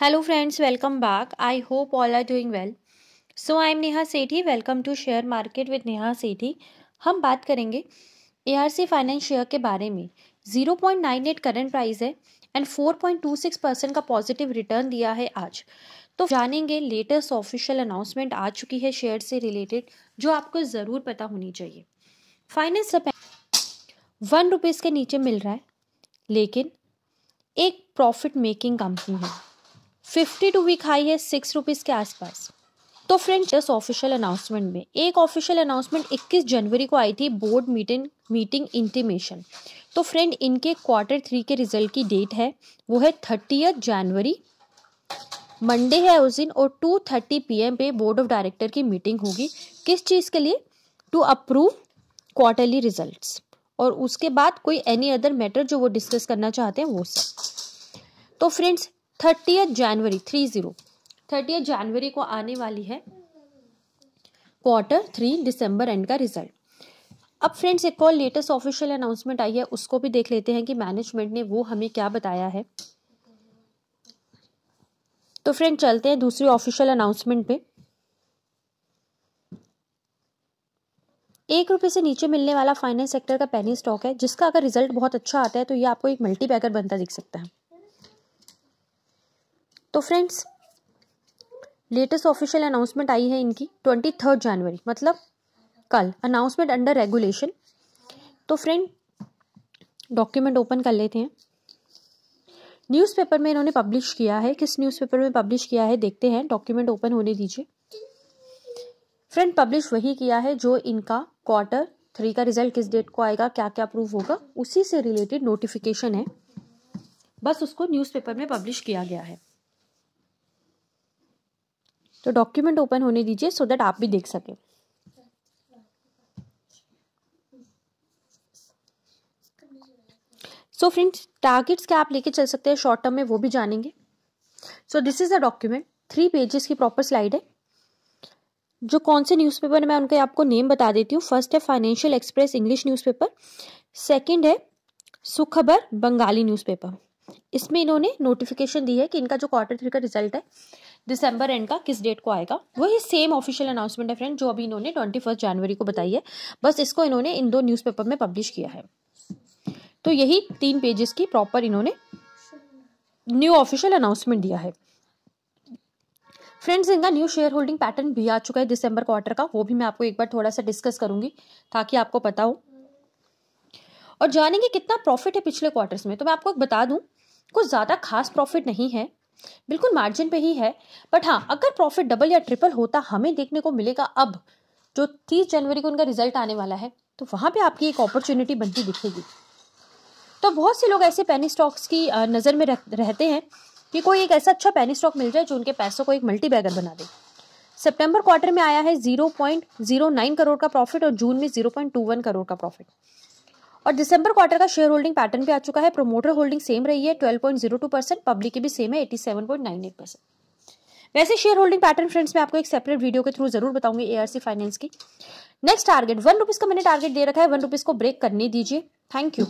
hello friends welcome back I hope all are doing well so I am Neha Sethi welcome to share market with Neha Sethi हम बात करेंगे A R C finance share के बारे में zero point nine eight current price है and four point two six percent का positive return दिया है आज तो जानेंगे लेटेस्ट ऑफिशियल अनाउंसमेंट आ चुकी है शेयर से रिलेटेड जो आपको ज़रूर पता होनी चाहिए फाइनेंस वन रुपीज़ के नीचे मिल रहा है लेकिन एक प्रॉफिट मेकिंग कंपनी है फिफ्टी टू वीक हाई है सिक्स रुपीज़ के आसपास तो फ्रेंड्स जस्ट ऑफिशियल अनाउंसमेंट में एक ऑफिशियल अनाउंसमेंट 21 जनवरी को आई थी बोर्ड मीटिंग मीटिंग इंटीमेशन तो फ्रेंड इनके क्वार्टर थ्री के रिजल्ट की डेट है वो है थर्टी जनवरी मंडे है उस दिन और टू थर्टी पी पे बोर्ड ऑफ डायरेक्टर की मीटिंग होगी किस चीज़ के लिए टू अप्रूव क्वार्टरली रिजल्ट्स और उसके बाद कोई एनी अदर मैटर जो वो डिस्कस करना चाहते हैं वो सब तो फ्रेंड्स थर्टी जनवरी थ्री जीरो थर्टी जनवरी को आने वाली है क्वार्टर थ्री दिसंबर एंड का रिजल्ट अब फ्रेंड्स एक और लेटेस्ट ऑफिशियल अनाउंसमेंट आई है उसको भी देख लेते हैं कि मैनेजमेंट ने वो हमें क्या बताया है तो फ्रेंड चलते हैं दूसरी ऑफिशियल अनाउंसमेंट पे एक रुपये से नीचे मिलने वाला फाइनेंस सेक्टर का पहली स्टॉक है जिसका अगर रिजल्ट बहुत अच्छा आता है तो ये आपको एक मल्टीपैकर बनता दिख सकता है तो फ्रेंड्स लेटेस्ट ऑफिशियल अनाउंसमेंट आई है इनकी ट्वेंटी थर्ड जनवरी मतलब कल अनाउंसमेंट अंडर रेगुलेशन तो फ्रेंड डॉक्यूमेंट ओपन कर लेते हैं न्यूज़पेपर में इन्होंने पब्लिश किया है किस न्यूज़पेपर में पब्लिश किया है देखते हैं डॉक्यूमेंट ओपन होने दीजिए फ्रेंड पब्लिश वही किया है जो इनका क्वार्टर थ्री का रिजल्ट किस डेट को आएगा क्या क्या प्रूफ होगा उसी से रिलेटेड नोटिफिकेशन है बस उसको न्यूज़पेपर में पब्लिश किया गया है तो डॉक्यूमेंट ओपन होने दीजिए सो दैट आप भी देख सकें सो फ्रेंड्स टारगेट्स क्या आप लेके चल सकते हैं शॉर्ट टर्म में वो भी जानेंगे so this is a document three pages की प्रॉपर स्लाइड है जो कौन से न्यूज़पेपर मैं उनके आपको नेम बता देती हूँ फर्स्ट है Financial Express English newspaper second है सुखबर बंगाली न्यूज़पेपर इसमें इन्होंने नोटिफिकेशन दी है कि इनका जो क्वार्टर थ्री का रिजल्ट है दिसंबर एंड का किस डेट को आएगा वही सेम ऑफिशियल अनाउंसमेंट है फ्रेंड जो अभी इन्होंने ट्वेंटी फर्स्ट जनवरी को बताई है बस इसको इन्होंने इन दो न्यूज़पेपर में पब्लिश किया है तो यही तीन पेजेस की प्रॉपर इन्होंने न्यू ऑफिशियल अनाउंसमेंट दिया है फ्रेंड्स इनका न्यू शेयर होल्डिंग पैटर्न भी आ चुका है दिसंबर क्वार्टर का वो भी मैं आपको एक बार थोड़ा सा डिस्कस करूंगी ताकि आपको पता हो और जानेंगे कितना प्रॉफिट है पिछले क्वार्टर्स में तो मैं आपको एक बता दूं कुछ ज़्यादा खास प्रॉफिट नहीं है बिल्कुल मार्जिन पे ही है बट हाँ अगर प्रॉफिट डबल या ट्रिपल होता हमें देखने को मिलेगा अब जो तीस जनवरी को उनका रिजल्ट आने वाला है तो वहाँ पे आपकी एक अपॉर्चुनिटी बनती दिखेगी तो बहुत से लोग ऐसे पैनी स्टॉक्स की नज़र में रहते हैं कि कोई एक ऐसा अच्छा पैनी स्टॉक मिल जाए जो उनके पैसों को एक मल्टी बैगर बना दे सितंबर क्वार्टर में आया है 0.09 करोड़ का प्रॉफिट और जून में 0.21 करोड़ का प्रॉफिट और दिसंबर क्वार्टर का शेयर होल्डिंग पैटर्न भी आ चुका है प्रोमोटर होल्डिंग सेम रही है twelve point zero two percent public की भी सेम है एट परसेंट वैसे शेयर होल्डिंग पैटर्न फ्रेंड्स मैं आपको एक सेपरेट वीडियो के थ्रू जरूर बताऊंगी एआरसी फाइनेंस की नेक्स्ट टारगेट वन रुपीज का मैंने टारगेट दे रखा है वन रुपीज को ब्रेक करने दीजिए थैंक यू